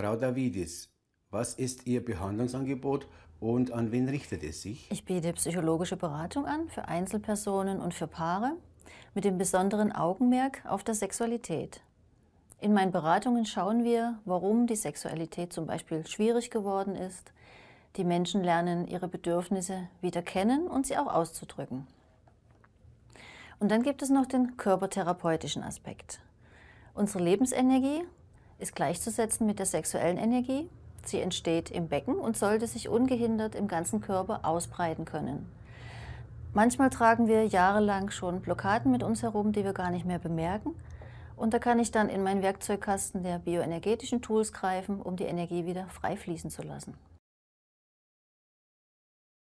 Frau Davidis, was ist Ihr Behandlungsangebot und an wen richtet es sich? Ich biete psychologische Beratung an für Einzelpersonen und für Paare mit dem besonderen Augenmerk auf der Sexualität. In meinen Beratungen schauen wir, warum die Sexualität zum Beispiel schwierig geworden ist. Die Menschen lernen ihre Bedürfnisse wieder kennen und sie auch auszudrücken. Und dann gibt es noch den körpertherapeutischen Aspekt. Unsere Lebensenergie ist gleichzusetzen mit der sexuellen Energie. Sie entsteht im Becken und sollte sich ungehindert im ganzen Körper ausbreiten können. Manchmal tragen wir jahrelang schon Blockaden mit uns herum, die wir gar nicht mehr bemerken. Und da kann ich dann in meinen Werkzeugkasten der bioenergetischen Tools greifen, um die Energie wieder frei fließen zu lassen.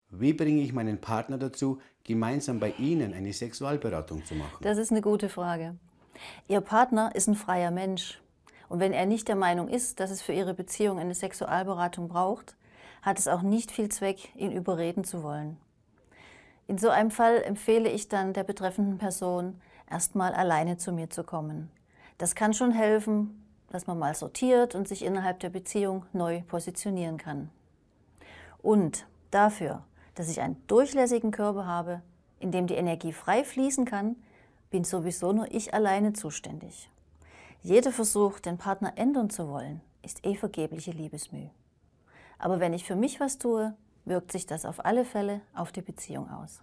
Wie bringe ich meinen Partner dazu, gemeinsam bei Ihnen eine Sexualberatung zu machen? Das ist eine gute Frage. Ihr Partner ist ein freier Mensch. Und wenn er nicht der Meinung ist, dass es für ihre Beziehung eine Sexualberatung braucht, hat es auch nicht viel Zweck, ihn überreden zu wollen. In so einem Fall empfehle ich dann der betreffenden Person, erstmal alleine zu mir zu kommen. Das kann schon helfen, dass man mal sortiert und sich innerhalb der Beziehung neu positionieren kann. Und dafür, dass ich einen durchlässigen Körper habe, in dem die Energie frei fließen kann, bin sowieso nur ich alleine zuständig. Jeder Versuch, den Partner ändern zu wollen, ist eh vergebliche Liebesmüh. Aber wenn ich für mich was tue, wirkt sich das auf alle Fälle auf die Beziehung aus.